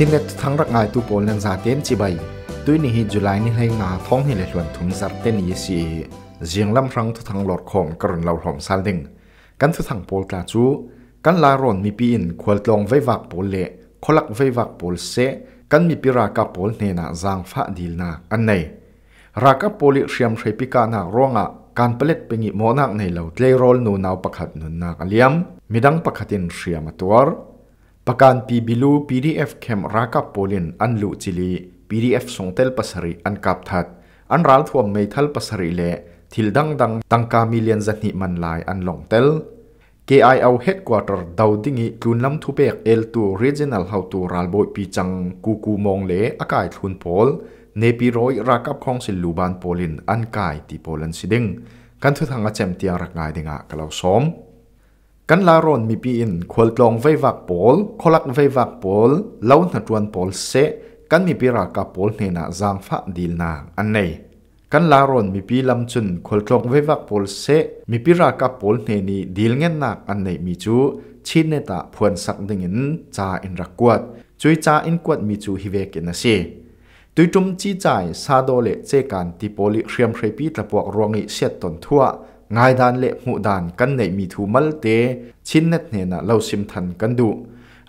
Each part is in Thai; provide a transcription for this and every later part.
ชินเลทั้งรักงายตูโปลนันซาเต็นจีใบตุยนี่ฮิจุไลนี่ให้งาท้องให้เลยหลวนถุงซัเต้นยีสีเจียงลำรังทุทังหลอดของกระนเหล่าหอมซาดิงกันทุทังโปลตาจูกันลารอนมีปีนควลองไว้วักโปลเละคลักไว้วักโปลเซกันมีปิรากาโปลเนนาจางฟ้าดีลนาอันไหนรากับโปลิเชียมใช้ปิกานากร้องอ่ะการเปลิดเป็นอีโมนักในเหล่าเลโรลนูนาวประคัดนุนนักเลียมมีดังประคัดินเชียมตัวประกันปีบิลูพีดีเอฟเข้มรักกับโปลินอันลูจิลีพีดีเอฟส่งเทลปัสรีอันกับทัด อันรัลทวมไมทัลปัสรีเละทิลดังดังตังกามิเลียนจะหนีมันลายอันลงเทลเคไอเอาเฮดควอเตอร์ดาวดิ้งอีกลุ่นลำทุเปกเอลตัวเรจินัลเฮาตัวรัลโบยปีจังกูกูมองเละอากาศทุนโพลเนปิโรยรักกับของสิลูบานโปลิน อันกายที่โปลันสิดิงกันทุทางอาเจมเตียงรักงายดิงะกล่าวสมกันลารอนมีปีอินควลกลองไว้วักปอลคลักไว้วักปอลเล่าหนจวนปอลเซกันมีปีรากาปอลเนนะจางฟะดีลนาอันไหนกันลารอนมีปีลำจุนควลกลองไว้วักปอลเซมีปีรากาปอลเนนีดีลเงินนักอันไหนมีจูชินเนตาพวนสักดิ่งินจ่าอินรักกวดจุยจ่าอินกวดมีจูฮิเวกินนะเซตุยจุมจีจ่ายซาโดเลเจกันติโปลิเรียมเรปีตะปวกรวงอิเสียตนทั่วงายดานเละหูดานกันในมีทูมัลเตชินเนตเนนะเราซิมทันกันดู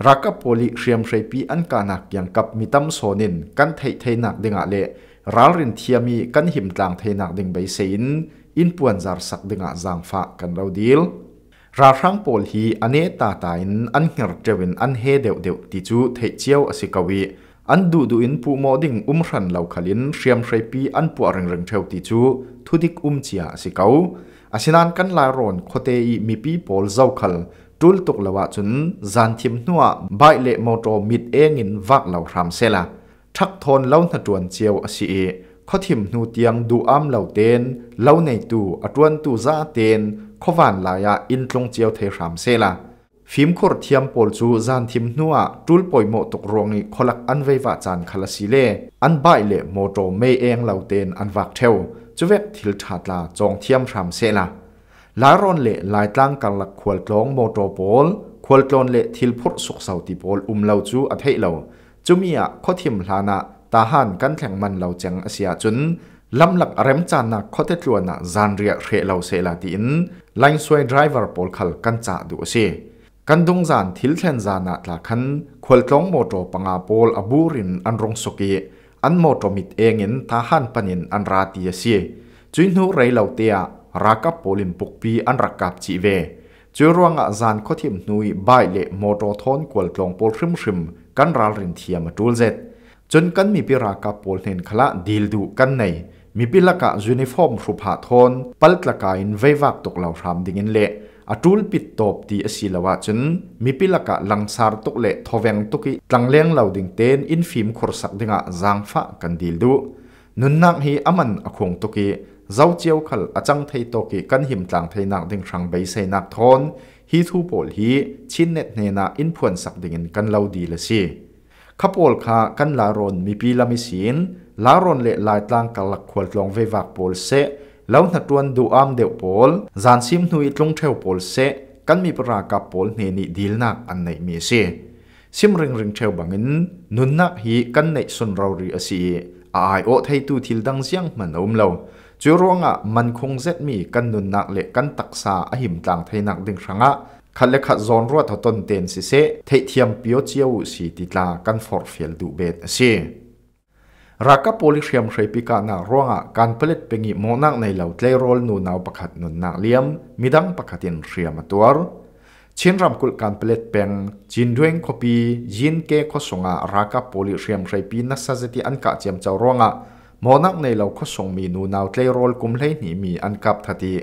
รักกับโพลิเรียมเรปีอันกานักยังกับมีตั้มโซนินกันไทยไทยนักดึงอะเละรัลรินเทียมีกันหิมตลางไทยนักดึงใบเซินอินปวนจารสักดึงอะจางฟะกันเราดีลราครั้งโพลฮีอันเนตตาตายนอันเหงาเจวินอันเฮเดวเดวติจูไทยเจียวอสิกวีอันดูดูอินปูโมดิ่งอุ้มรันเหล่าขลินเรียมเรปีอันปวเริงเริงเทวติจูทุดิกอุ้มเจียสิเกาอาชินานกันลาโรนโคเตอีมีปีโปลเจ้าคัลตุลตุกละวะจุนจานทิมนัวใบเละมโตมิดเองินวักเหล่าครามเซลาทักทนเล่าหนจวนเจียวอสีเข้อทิมนูเตียงดูอ้ำเหล่าเตนเล่าในตูอตวนตูซาเตนขวานลายอินตรงเจียวเทครามเซลาฟิมคอร์เทียมปอลจูจานทิมนัวจุลปอยโมตกรวงอีคลักอันเววาจานคลาสิเลอันบายเล่โมโตเมเองเล่าเตนอันวักเทวจุเวกทิลชาตลาจองเทียมรามเซลาลารอนเล่ลายตั้งกันหลักขวดกลองโมโตปอลขวดลอนเล่ทิลพุทธสุขเสาติปอลอุมเล่าจูอัทเหล่าจุมีอข้อทิมลานะตาหันกันแข่งมันเล่เจังอาเซียจุนลำหลักเร็มจานักข้อเท็จลวนะจานเรียเรเล่าเซลาตินไลน์สวยดรเวอร์ปอลคัลกันจ่าดูเีกันดงจานทิลเทนจานาละคันควลตองโมโตปังอาโปลอบูรินอันรงสกีอันโมโตมิดเองินทหารปนินอันราตีเสียจุนหูไรเล่าเตียรักับโปลิมปุกปีอันรักกับจีเวจูรวงอาจารย์ข้อทิมนุยบายเล่โมโตทอนควลตองโปลริมริมกันราลินเทียมาดูลเจจนกันมีปิรากับโปลเนนขละดีลดูกันในมีปิลกะยูนิฟอร์มรูปหาทอนปัลตละกายนไววักตกเหล่าทามดิเงเละ atul pit top ti asilawa chun mipilaka langsar tuk le thoweng tuki tlangleng loading ten in film khursak dinga zangfa kandil du nunnak hi aman akhong tuki zau chiao khal achang thei to ki kan him tlang thei nak ding rang bei sei nak thon hi thu pol hi chin net ne na in phuan sak ding in kan lo di la si khapol kha kan la ron mi pi lami sin la ron le lai tlang kalak khwal tlong ve wak pol se ล้วนัดวนดูอามเดียวปอลจานซิมนุยตรงเทวปอลเซกันมีปรากับปอลเนนิดีลนักอันไหนมีเซซิมริงริงเทวบังินนุนนักฮีกันในสุนเรารีอสีอาไอโอไทยตูทิลดังเสียงมันอมเราจูรวงอ่ะมันคงเซ็ตมีกันนุนนักเละกันตักษาอหิมต่างไทยนักดึงครั้งอ่ะขัดเล็กขัดซอนรัวทตนเตนสิเซเทียมเปียวเจียวสีติลากันฟอร์เฟียลดูเบตเซรักกับโพลิเซียมใช้ปีกาน้าร่วงการผลิตเป็นมอนักในเหล่าเทโรลนูนาวประคัดนุนนักเลี้ยมมีดังประคัดนเชียมตัวชินรำกุลการผลิตเป็นจินด้วงคบียินเกคสงะรักกับโพลิเซียมใช้ปีนัสเซติอันกะเจียมเจ้าร่วงมอนักในเหล่าคสงมีนูนาวเทโรลกุมเลนีมีอันกับทัดี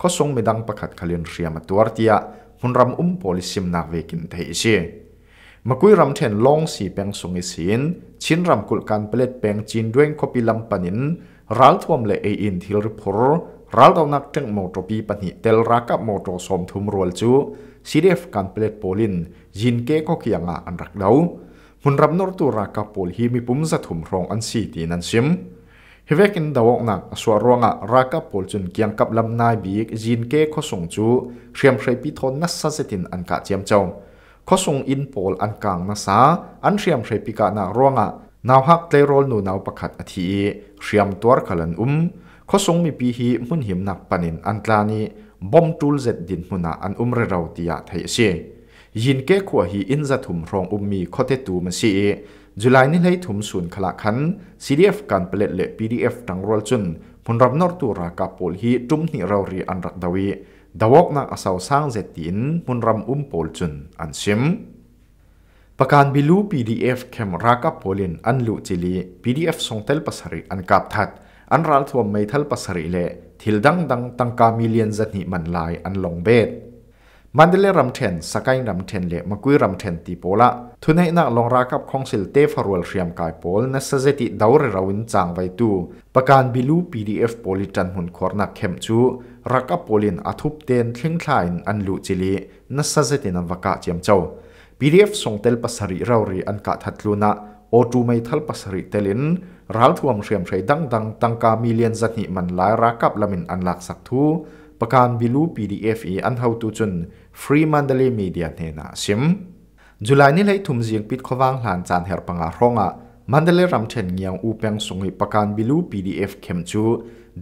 คสงมีดังประคัดขลินเชียมตัวเดียมุนรำอุ้มโพลิซิมนาเวกินเทียมาคุยรำเทนลงสีแปงสงิสินชินรำกุลการเปลดแปงจีนด้วยคบิลำปนินรัลทวมเลเออินทิลริพรรัลตอนักจึงโมโตปีปนิเตลรักับโมโตสมทุมรวลจูซีเดฟการเปลดโปลินยินเกก็เกียงอาอันรักเดามุนรำนนรตุรักับโปลฮีมีปุ่มสัตุมรองอันสีตีนันซิมฮเวกินดาวกนักสวรวงะรักับโปลจุนเกียงกับลำนายบีกยินเกก็ส่งจูเชียมเชยปิทนนัสซาเซตินอันกะเจียมเจ้าขสุงอินโปลอันกลางนาซาอันเชียมเชปิกานารวงะนาวฮักเตโรลนูนาวประคัดอธีเชียมตัวขลันอุ้มขสุงมีปีฮีมุนหิมนักปนินอันกลานี้บอมจูลเจ็ดดินมุนาอันอุมเรราติยาไทยเชยินเกขวหีอินจะถุมรองอุมมีคอเทตูมเชยจุลายนิไลถุมส่วนขลักขันซีดีเอฟการเปลเลตเลปีดีเอฟดางรัลจุนผลรับนอร์ตูรากาโพลฮีจุ้มนิเราเรีอันรัตดาวีดาวกนักอาศัยสร้างเจตินมุนรำอุ้มโพลจุนอันชิมประกันบิลูพีดีเอฟเข้มรักับโพลินอันลุจิลีพีีดเอฟส่งเทลปัสริอันกับทัดอันรัลทวมไม่เทลปัสริเละทิลดังดังตังกามิเลียนจัดนิมันลายอันลงเบดมันเดเลรำเทนสกายรำเทนเละมากุยรำเทนตีโปละทุนให้นักลงรักับของสิลเตฟรววเรียมกายโปลนัสเจติดาวเรราวินจางไว้ตูประกันบิลูพีีดเอฟโพลิจันหุนคอร์นักเข้มชูรักอปอลินอธุปเตนทิ้งทลายอันลุจิลีนัสเซตินันวกาเจียมเจ้าปีเรียฟส่งเตลปัสริเรารีอันกะทัดลุนะโอจูไม่ทัลปัสริเตลินรัลวทวมเชียมใช้ดังดังตังกามีเลียนจัดิมันหลายรักับละมินอันหลักสักทูประการบิลูปีดีเอฟอีอันเฮาตุจุนฟรีมันเดลีมีเดียเนนาซิมจุลายนี้เลยทุ่มเสียงปิดขวางหลานจานเฮรปังอาร้องอ่ะมันเดลรัมเชนยังอุเปียงสงหิประกันบิลูพีดีเอฟเข้มจู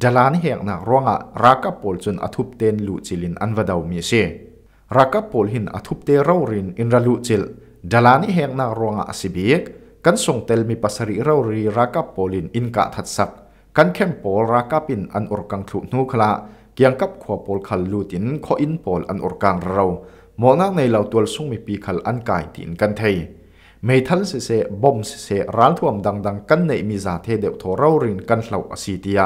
ดลานเฮียงนักร้องอะรักกับพอลจนอทุบเตนลูจิลินอันวดาวมีเชรักกับพอลหินอทุบเตรารินอินรัลูจิลดลานเฮียงนักร้องอะสิบีกกันส่งเตลมีปัสริรารีรักกับพอลินอินกะทัดสักกันเข้มพอลรักกับปินอันอุรกังถูนูคลาเกี่ยงกับขวพอลขัลลูตินขออินพอลอันอุรกังเราหมอนักในเหล่าตัวสุ่งมีปีขัลอันกายตินกันเทยไม่ทันเสเสบอมเสเสร้านท่วมดังดังกันในมิจาเทเดวทอเรารินกันเหล่าสีเตีย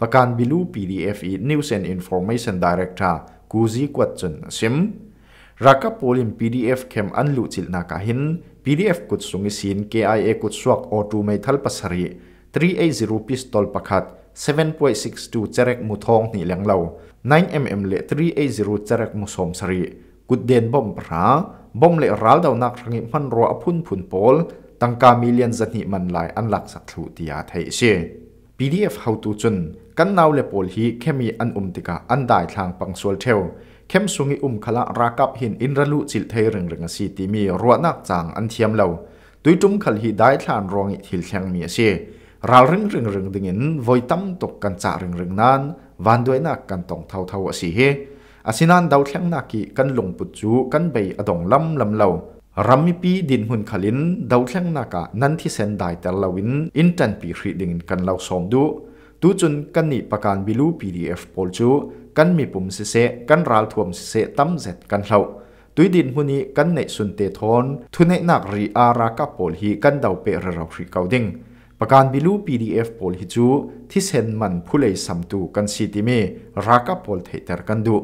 ประการบิลูพี PDF e News and Information Director กูจีกวัดจนซิมราคาปูลิมพีดีเอฟเข้มอันลุจิลนักหิน PDF กุดสุงิสินไอเอกุดสวกออตูไมทัลปัสรี380พิสตอลประคัด7.62เจรกมุทองนี่เลียงเหล่า 9mm เล380เจรกมุสมสรีกุดเดนบ่มพระบ่มเลร้าดาวนักรังมันรัวอพุ่นผุนโปลตั้งกามิเลียนจันหิมันลายอันหลักสัตว์ติยาไทยเช PDF เฮาตูจนกันนาวเลปอลฮีแค่มีอันอุมติกาอันได้ทางปังสวลเทวเข้มสุงิอุมคละรากับหินอินรลุจิลไทยเริงเริงสีติมีรัวนักจางอันเทียมเลาตุยจุมขลฮีได้ทานรองอิทิลแทงมีเชราเริงเริงเริงดึงินวอยตั้มตกกันจ่าเริงเริงนั้นวันด้วยนักกันตองเท่าเท่าสีเฮอศินันดาวเทียงนากิีกันลงปุจูกันไปอดองลำลำเลารัมมิปีดินหุ่นขลินดาวเทียงนคกนันที่เซนได้แต่ลาวินอินเทนปีรีดิงกันเลาสมดูตูจุนกันนี่ประการบิลูพีดีเอฟโพลจูกันมีปุ่มเสเสกันราวทวมเสเสตั้มเจ็ดกันเลาตุยดินหุ่นนี้กันในสุนเตทอนทุนในนักรีอารากาโพลฮีกันดาวเปรราวรเกาดิงประการบิลูพีดีเอฟโพลฮิจูที่เซนมันผู้เลยสัมตูกันสีติเมรากับโพลเทเตอร์กันดู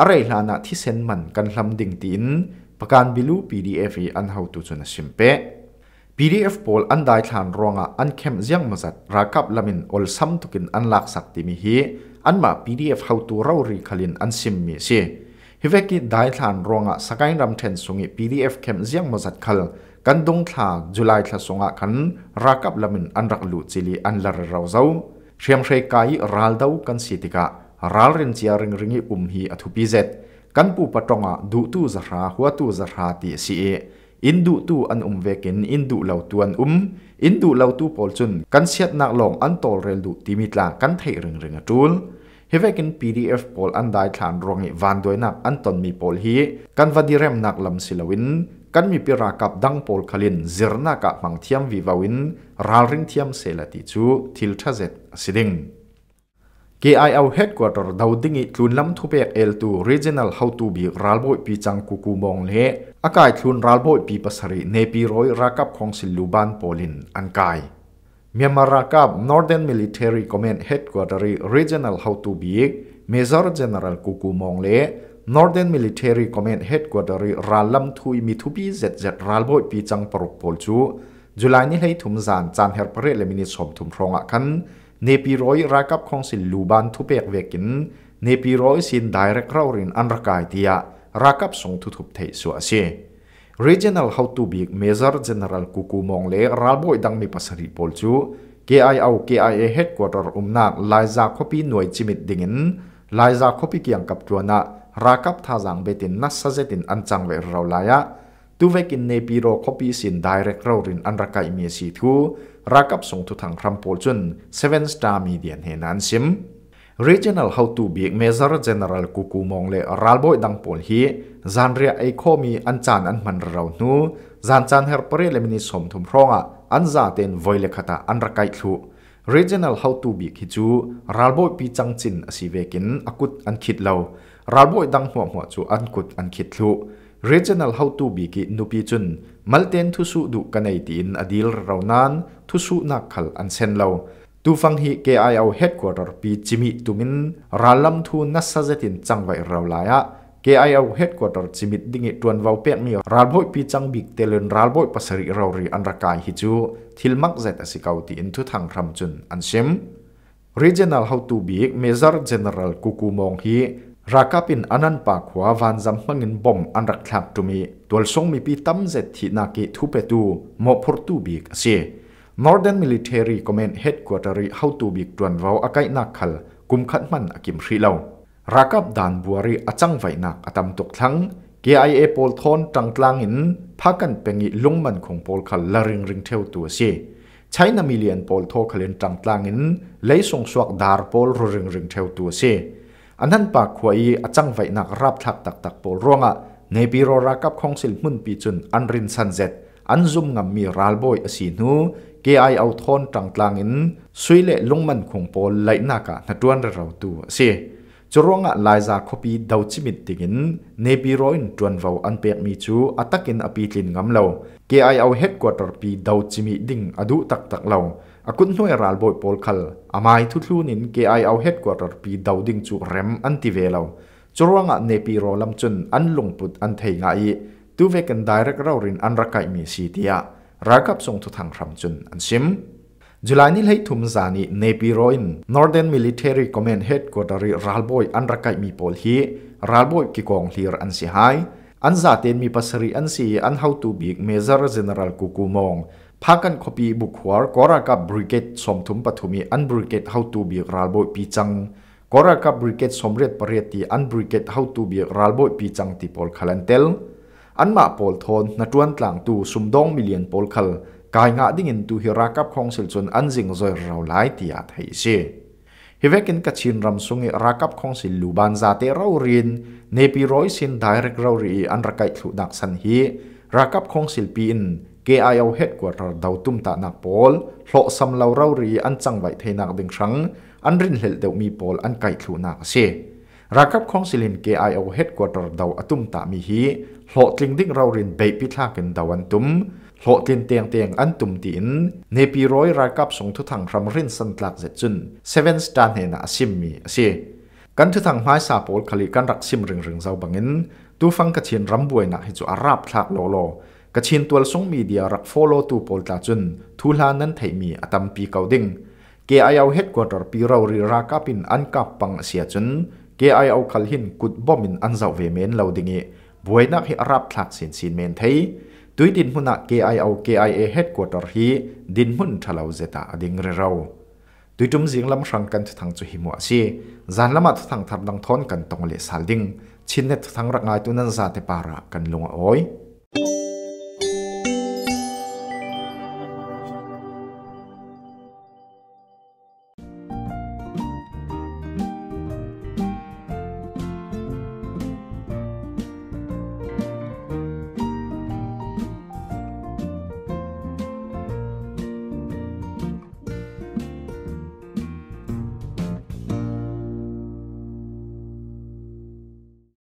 อะไรล่ะนะที่เซนมันกันลำดิ่งตินประกันบิลูีดีเอฟอันเฮาตุจนสิมเปีดีเอฟอลอันได้ทานรองอันเข้มเสียงมาจัดรักับลามินอลซัมตุกินอันลักสักติมิฮีอันมาีดีเอฟเฮาตัวเรารีคลินอันสิมมีเสีฮิเวกิใดทานรองอสกายรำเทนสุงิีดีเอฟเข้มเสียงมาจัดขัลกันดงทาจุลัยทสงะขันรักับลามินอันรักลุจิลีอันลาเราเจ้าเชียมเชกายรัลดาวกันสิติกา ral rin chia ring ringi um hi a thupi zet kan pu patonga du tu zara hua tu zara ti si e in du tu an um vekin in du lau tu an um in du lau tu pol chun kan siat nak long an tol rel du ti mi tla kan thei ring ring atul he vekin pdf pol an dai thlan rongi e van doi nak an ton mi pol hi kan rem nak lam silawin kan mi pira kap dang pol khalin zirna ka mang thiam vi vawin ral ring thiam ti chu thil tha zet siding KIO headquarter daudingi tlunlam thupek L2 regional hautu bi ralboi pi changku ku mong le akai thlun ralboi pi pasari nepi roi rakap khongsil luban polin ankai Myanmar rakap Northern Military Command Headquarters regional hautu bi Major General Kuku Mong le Northern Military Command Headquarters ralam thui mi thupi zz ralboi pi chang paruk pol chu July ni hei thum zan chan her pare le mini som thum ronga khan เนปีร้อยรักับของสิลูบันทุเปกเวกินเนปีร้อยสินไดเรกเรารินอันรกายเดียรักับส่งทุทุบเทสวเสี Regional How to Big Major General Kuku Mongle Ralboy dang mi pasari polchu KI au KIA headquarter umnak Liza Khopi noi chimit dingin Liza Khopi kiang kap tuana rakap tha jang betin na sajetin anchang ve rawlaya tuvekin ne piro khopi sin direct rawrin anraka imi si thu รักับส่งทุทางรัมพอลจนเซเว่นสตาร์มีเดียนเฮนันซิม Regional How to Be Major General Kuku Mong le Ralboy dang pol hi zanria ai khomi an chan an man rau nu zan chan her pare le mini som thum ronga an za ten voile khata an rakai thu Regional How to Be khi chu Ralboy pi chang chin asivekin akut an khit lo Ralboy dang hwa hwa chu an kut an khit thu regional how to bi ki nupi chun malten thu su du kanai tin adil raunan thu su na khal an sen lo tu fang hi KIO headquarter pi chimi tumin ralam thu na sa zetin changwai rawlaya KIO headquarter chimit dingi tuan vau pek mi ralboi pi chang bik telen ralboi pasari rawri anrakai hi chu thilmak zet asikau ti in thu thang ram chun an sem regional how to bi major general kukumong hi รักปินอนันปากหัววันจำมเงินบอมอันรักทับตุมีตัวส่งมีปีตั้มเจต่นักทุเปตูมอพรตูบิกเสีย Northern Military Command Headquarters เฮาตูบิกตวนวาวอากาศนักขลกุมขัดมันอกิมรีเลารักับดานบัวรีอาจังไวนักอตมตกทั้ง g i a โพลทอนตังกลางอินพากันเป็อิลุงมันของโพลขลละริงริงเทวตัวเสียใช้นามิเลียนโพลโทขลินตังกลางอินเลยส่งสวกดาร์โพลรุริงริงเทวตัวเสียอันนั้นปากขวายอจังไว้นักรับทักตักตักปร่วงอ่ะในปีโรรักับของสิลมุนปีจุนอันรินซันเซตอันซุ่มงามีรัลบอยสีนูเกไอเอาทอนต่างต่างอินสุยเละลงมันคงปอไหลนักะนัดวนเราตัวสิยจรวงอ่ะลายจากคบีดาวจิมิดติงินในปีร้อยจวนเฝ้าอันเปียกมีจูอัตักินอปีลินงามเหล่าเกไอเอาเฮดกวาตรปีดาวจิมิดิ่งอดุตักตักเรา akut noi ral boy pol khal amai thu thu nin KI au headquarter pi dauding chu rem an ti velo chorwanga nepi ro lam chun an lungput an thei nga i tu veken direct rawrin an rakai mi si tia rakap song thu thang ram chun an sim July ni lei thum zani nepi roin Northern Military Command Headquarter ralboy an rakai mi pol hi ralboy ki kong hlir an si hai an za ten mi pasari an si an how to big major general kukumong พากันคบีบุกหัวกอรากับบริเกตสมทุมปฐุมีอันบริเกตเฮาตูบีรัลบอยปีจังกอรากับบริเกตสมเรียดปรียตีอันบริเกตเฮาตูบีรัลบอยปีจังติปอลคาลันเตลอันมาปอลทอนนัดวนตลางตูสุมดองมิเลียนปอลคัลกายงาดิ่งินตูฮิรากับของสิลจนอันจิงซอยเราหลายตีอาไทยเชฮิเวกินกัชินรำสุงรากับของสิลูบานซาเตเราเรียนเนปิโรยสินไดเรกเราเรียอันรักไกลุนักสันฮีรากับของสิลปีนกอไอเอาเฮดกว่าเราดาวตุ้มตาหนักบอลหล่อซ้ำเราเรารีอันจังไหวเทนักเดึงชังอันรินเหลเดียวมีบอลอันไก่ขูนักเชราคับของสิลินเกอไอเอาเฮดกว่าเราดาวตุ้มตามีฮีหล่อจริงดิ้งเรารินเบพิทากันดาวันตุ้มหล่อเตียงเตียงเตียงอันตุ้มตินเนปีร้อยราคับส่งทุกทางครามรินสันตลักเจจุนเซเว่นสตาร์เฮนักซิมมีเชกันทุกทางไม้สาบอลคลีกันรักซิมเริงเริงเจ้าบังเงินตูฟังกระเชียนรำบวยนักให้จูอาราบทากโลโลกชินตัวส่งมีเดียรักฟอลโล่ตูโพลตาจุนทุลานั้นไทยมีอตัมปีเกาดิ่งเกไอเอาเฮดกวอเตอร์ปีเรารีรากับปินอันกับปังเสียจุนเกไอเอาคัลหินกุดบอมินอันเจ้าเวเมนเราดิ่งเอบวยนักให้รับทักสินสินเมนไทยตุยดินหุนักเกไอเอาเกไอเอเฮดกวอเตอร์ฮีดินหุนทะเลาเจตาดิ่งเรเราตุยจุมจิงลำสังกันทังจุหิมัวซีจานละมาทังทับดังทอนกันตรงเลสาลดิ่งชินเนทังรักงายตุนันซาเตปาระกันลงอ้อย